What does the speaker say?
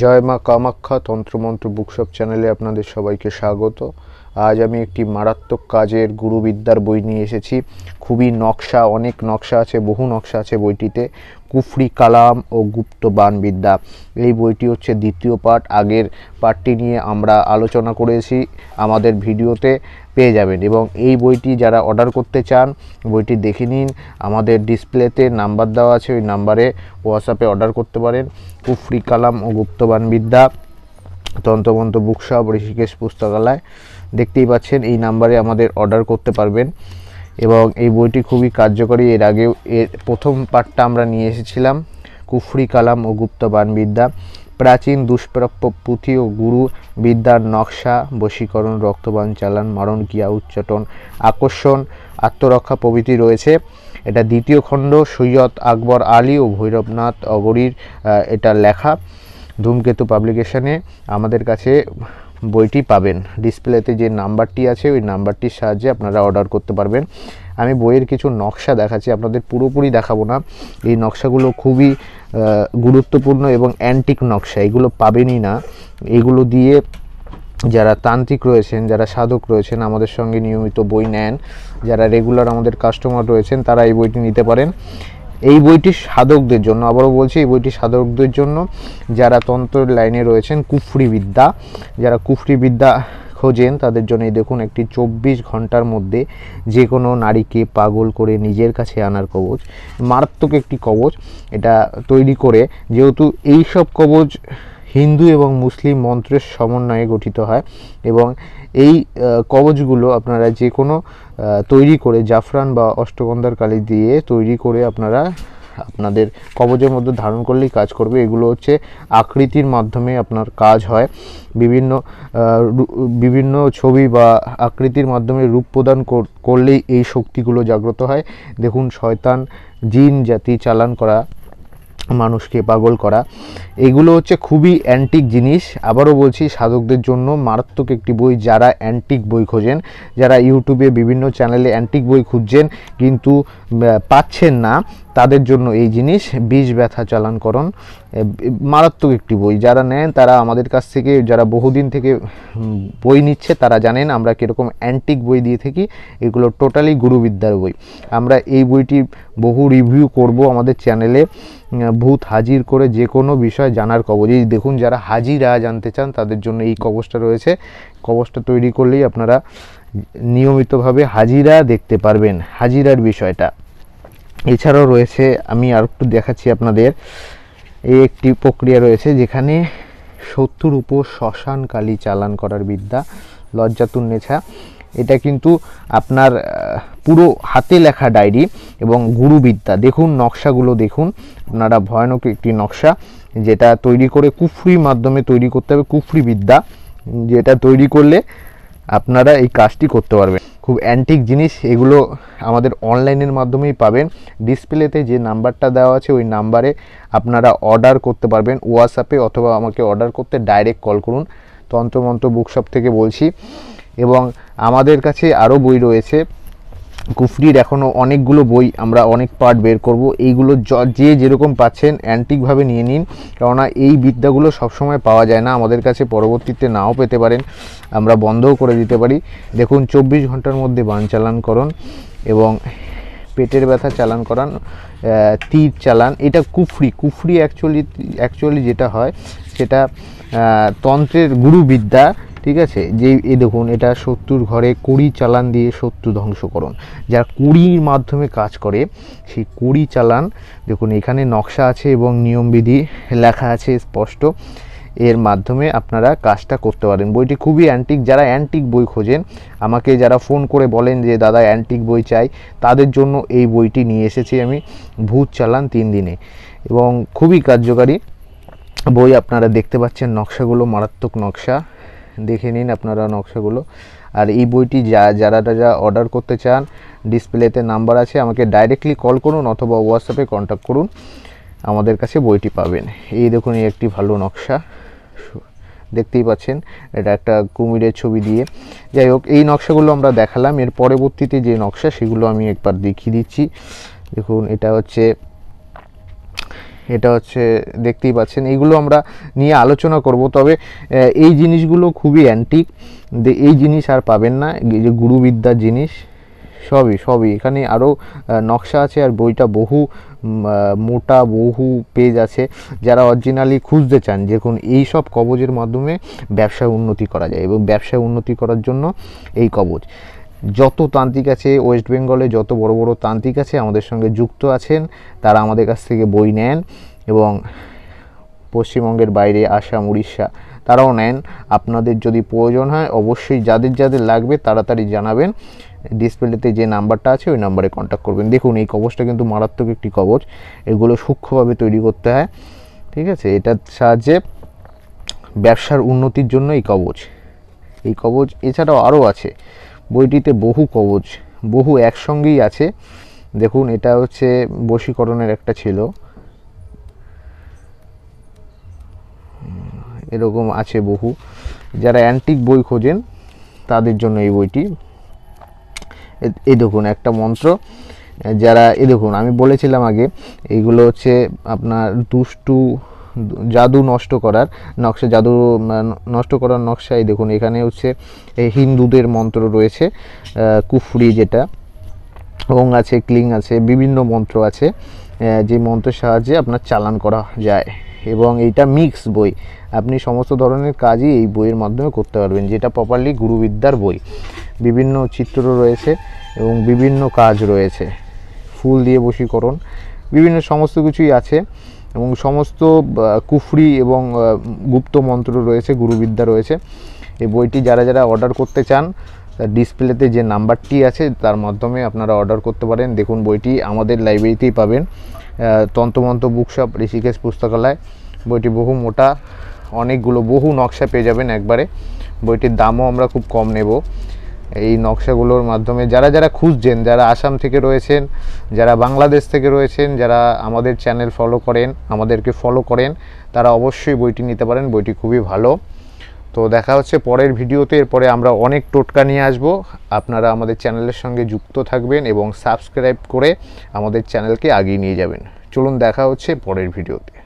জয় মা কামাক্ষা তন্ত্রমন্ত্র বুকশপ চ্যানেলে আপনাদের সবাইকে স্বাগত আজ আমি একটি মারাত্মক কাজের গুরুবিদ্যার বই নিয়ে এসেছি খুবই নকশা অনেক নকশা আছে বহু নকশা আছে বইটিতে কুফরি কালাম ও গুপ্ত বানবিদ্যা এই বইটি হচ্ছে দ্বিতীয় পাঠ আগের পাঠটি নিয়ে আমরা আলোচনা করেছি আমাদের ভিডিওতে পেয়ে যাবেন এবং এই বইটি যারা অর্ডার করতে চান বইটি দেখে নিন আমাদের ডিসপ্লেতে নাম্বার দেওয়া আছে ওই নাম্বারে হোয়াটসঅ্যাপে অর্ডার করতে পারেন কুফরি কালাম ও গুপ্তবান বিদ্যা তন্ত্রমন্ত বুকশপ ঋষিকেশ পুস্তকালয় দেখতেই পাচ্ছেন এই নাম্বারে আমাদের অর্ডার করতে পারবেন এবং এই বইটি খুবই কার্যকরী এর আগেও এর প্রথম পার্টটা আমরা নিয়ে এসেছিলাম কুফরি কালাম ও গুপ্তবান বিদ্যা প্রাচীন দুষ্প্রাপ্য পুঁথি ও গুরু বিদ্যার নকশা বশীকরণ রক্তবান চালান মারণ ক্রিয়া উচ্চটন আকর্ষণ আত্মরক্ষা প্রভৃতি রয়েছে এটা দ্বিতীয় খণ্ড সৈয়দ আকবর আলী ও ভৈরবনাথ অগরীর এটা লেখা ধূমকেতু পাবলিকেশনে আমাদের কাছে বইটি পাবেন ডিসপ্লেতে যে নাম্বারটি আছে ওই নাম্বারটির সাহায্যে আপনারা অর্ডার করতে পারবেন আমি বইয়ের কিছু নকশা দেখাচ্ছি আপনাদের পুরোপুরি দেখাবো না এই নকশাগুলো খুবই গুরুত্বপূর্ণ এবং অ্যান্টিক নকশা এগুলো পাবেনই না এগুলো দিয়ে যারা তান্ত্রিক রয়েছেন যারা সাধক রয়েছেন আমাদের সঙ্গে নিয়মিত বই নেন যারা রেগুলার আমাদের কাস্টমার রয়েছেন তারা এই বইটি নিতে পারেন এই বইটি সাধকদের জন্য আবারও বলছি এই বইটি সাধকদের জন্য যারা তন্ত্রের লাইনে রয়েছেন কুফরি বিদ্যা যারা কুফরি বিদ্যা খোঁজেন তাদের জন্য দেখুন একটি চব্বিশ ঘন্টার মধ্যে যে কোনো নারীকে পাগল করে নিজের কাছে আনার কবচ মারাত্মক একটি কবচ এটা তৈরি করে যেহেতু এই সব কবচ হিন্দু এবং মুসলিম মন্ত্রের সমন্বয়ে গঠিত হয় এবং এই কবচগুলো আপনারা যে কোনো তৈরি করে জাফরান বা অষ্টগন্ধার কালি দিয়ে তৈরি করে আপনারা আপনাদের কবজের মধ্যে ধারণ করলেই কাজ করবে এগুলো হচ্ছে আকৃতির মাধ্যমে আপনার কাজ হয় বিভিন্ন বিভিন্ন ছবি বা আকৃতির মাধ্যমে রূপ প্রদান করলেই এই শক্তিগুলো জাগ্রত হয় দেখুন শয়তান জিন জাতি চালান করা মানুষকে পাগল করা এগুলো হচ্ছে খুবই অ্যান্টিক জিনিস আবারও বলছি সাধকদের জন্য মারাত্মক একটি বই যারা অ্যান্টিক বই খোঁজেন যারা ইউটিউবে বিভিন্ন চ্যানেলে অ্যান্টিক বই খুঁজছেন কিন্তু পাচ্ছেন না তাদের জন্য এই জিনিস বিষ ব্যথা চালানকরণ মারাত্মক একটি বই যারা নেন তারা আমাদের কাছ থেকে যারা বহুদিন থেকে বই নিচ্ছে তারা জানেন আমরা কীরকম অ্যান্টিক বই দিয়ে থাকি এগুলো টোটালি গুরুবিদ্যার বই আমরা এই বইটি বহু রিভিউ করব আমাদের চ্যানেলে ভূত হাজির করে যে কোনো বিষয় জানার কবজ এই দেখুন যারা হাজিরা জানতে চান তাদের জন্য এই কবজটা রয়েছে কবজটা তৈরি করলেই আপনারা নিয়মিতভাবে হাজিরা দেখতে পারবেন হাজিরার বিষয়টা এছাড়াও রয়েছে আমি আর একটু দেখাচ্ছি আপনাদের এই একটি প্রক্রিয়া রয়েছে যেখানে সত্যুর উপর শ্মশান কালী চালান করার বিদ্যা লজ্জাতুন নেছা এটা কিন্তু আপনার পুরো হাতে লেখা ডায়েরি এবং গুরুবিদ্যা দেখুন নকশাগুলো দেখুন আপনারা ভয়ানক একটি নকশা যেটা তৈরি করে কুফরি মাধ্যমে তৈরি করতে হবে কুফরি বিদ্যা যেটা তৈরি করলে আপনারা এই কাজটি করতে পারবেন খুব অ্যান্টিক জিনিস এগুলো আমাদের অনলাইনের মাধ্যমেই পাবেন ডিসপ্লেতে যে নাম্বারটা দেওয়া আছে ওই নাম্বারে আপনারা অর্ডার করতে পারবেন হোয়াটসঅ্যাপে অথবা আমাকে অর্ডার করতে ডাইরেক্ট কল করুন তন্ত্রমন্ত্র বুকশপ থেকে বলছি এবং আমাদের কাছে আরও বই রয়েছে কুফরির এখনও অনেকগুলো বই আমরা অনেক পার্ট বের করব এইগুলো যে যেরকম পাচ্ছেন অ্যান্টিকভাবে নিয়ে নিন কেননা এই বিদ্যাগুলো সবসময় পাওয়া যায় না আমাদের কাছে পরবর্তীতে নাও পেতে পারেন আমরা বন্ধও করে দিতে পারি দেখুন চব্বিশ ঘন্টার মধ্যে বান চালান করুন এবং পেটের ব্যথা চালান করান তীর চালান এটা কুফরি কুফরি অ্যাকচুয়ালি অ্যাকচুয়ালি যেটা হয় সেটা তন্ত্রের গুরুবিদ্যা ঠিক আছে যে এই দেখুন এটা শত্রুর ঘরে কুড়ি চালান দিয়ে শত্রু ধ্বংসকরণ যারা কুড়ির মাধ্যমে কাজ করে সেই কুড়ি চালান দেখুন এখানে নকশা আছে এবং নিয়মবিধি লেখা আছে স্পষ্ট এর মাধ্যমে আপনারা কাজটা করতে পারেন বইটি খুবই অ্যান্টিক যারা অ্যান্টিক বই খোঁজেন আমাকে যারা ফোন করে বলেন যে দাদা অ্যান্টিক বই চাই তাদের জন্য এই বইটি নিয়ে এসেছি আমি ভূত চালান তিন দিনে এবং খুবই কার্যকারী বই আপনারা দেখতে পাচ্ছেন নকশাগুলো মারাত্মক নকশা দেখে নিন আপনারা নকশাগুলো আর এই বইটি যা যারা যা অর্ডার করতে চান ডিসপ্লেতে নাম্বার আছে আমাকে ডাইরেক্টলি কল করুন অথবা হোয়াটসঅ্যাপে কন্ট্যাক্ট করুন আমাদের কাছে বইটি পাবেন এই দেখুন এই একটি ভালো নকশা দেখতেই পাচ্ছেন এটা একটা কুমিরের ছবি দিয়ে যাই হোক এই নকশাগুলো আমরা দেখালাম এর পরবর্তীতে যে নকশা সেগুলো আমি একবার দেখিয়ে দিচ্ছি দেখুন এটা হচ্ছে এটা হচ্ছে দেখতেই পাচ্ছেন এইগুলো আমরা নিয়ে আলোচনা করব তবে এই জিনিসগুলো খুবই অ্যান্টিক এই জিনিস আর পাবেন না যে গুরুবিদ্যার জিনিস সবই সবই এখানে আরও নকশা আছে আর বইটা বহু মোটা বহু পেজ আছে যারা অরিজিনালি খুঁজতে চান দেখুন এই সব কবজের মাধ্যমে ব্যবসায় উন্নতি করা যায় এবং ব্যবসায় উন্নতি করার জন্য এই কবজ যত তান্ত্রিক আছে ওয়েস্ট বেঙ্গলে যত বড় বড় তান্ত্রিক আছে আমাদের সঙ্গে যুক্ত আছেন তারা আমাদের কাছ থেকে বই নেন এবং পশ্চিমবঙ্গের বাইরে আসাম উড়িষ্যা তারাও নেন আপনাদের যদি প্রয়োজন হয় অবশ্যই যাদের যাদের লাগবে তাড়াতাড়ি জানাবেন ডিসপ্লেতে যে নাম্বারটা আছে ওই নাম্বারে কন্ট্যাক্ট করবেন দেখুন এই কবচটা কিন্তু মারাত্মক একটি কবচ এগুলো সূক্ষ্মভাবে তৈরি করতে হয় ঠিক আছে এটার সাহায্যে ব্যবসার উন্নতির জন্য এই কবচ এই কবচ এছাড়াও আরও আছে বইটিতে বহু কবচ বহু একসঙ্গেই আছে দেখুন এটা হচ্ছে বশীকরণের একটা ছিল এরকম আছে বহু যারা অ্যান্টিক বই খোঁজেন তাদের জন্য এই বইটি এ দেখুন একটা মন্ত্র যারা এ দেখুন আমি বলেছিলাম আগে এইগুলো হচ্ছে আপনার দুষ্টু জাদু নষ্ট করার নকশা জাদু নষ্ট করার নকশাই দেখুন এখানে হচ্ছে হিন্দুদের মন্ত্র রয়েছে কুফরি যেটা ওং আছে ক্লিং আছে বিভিন্ন মন্ত্র আছে যে মন্ত্রের সাহায্যে আপনার চালান করা যায় এবং এইটা মিক্স বই আপনি সমস্ত ধরনের কাজই এই বইয়ের মাধ্যমে করতে পারবেন যেটা প্রপারলি গুরুবিদ্যার বই বিভিন্ন চিত্র রয়েছে এবং বিভিন্ন কাজ রয়েছে ফুল দিয়ে বশীকরণ বিভিন্ন সমস্ত কিছুই আছে এবং সমস্ত কুফরি এবং গুপ্ত মন্ত্র রয়েছে গুরুবিদ্যা রয়েছে এই বইটি যারা যারা অর্ডার করতে চান ডিসপ্লেতে যে নাম্বারটি আছে তার মাধ্যমে আপনারা অর্ডার করতে পারেন দেখুন বইটি আমাদের লাইব্রেরিতেই পাবেন তন্ত্রমন্ত্র বুকশপ ঋষিকেশ পুস্তকালয় বইটি বহু মোটা অনেকগুলো বহু নকশা পেয়ে যাবেন একবারে বইটির দামও আমরা খুব কম নেব এই নকশাগুলোর মাধ্যমে যারা যারা খুঁজছেন যারা আসাম থেকে রয়েছেন যারা বাংলাদেশ থেকে রয়েছেন যারা আমাদের চ্যানেল ফলো করেন আমাদেরকে ফলো করেন তারা অবশ্যই বইটি নিতে পারেন বইটি খুবই ভালো তো দেখা হচ্ছে পরের ভিডিওতে এরপরে আমরা অনেক টোটকা নিয়ে আসব আপনারা আমাদের চ্যানেলের সঙ্গে যুক্ত থাকবেন এবং সাবস্ক্রাইব করে আমাদের চ্যানেলকে আগিয়ে নিয়ে যাবেন চলুন দেখা হচ্ছে পরের ভিডিওতে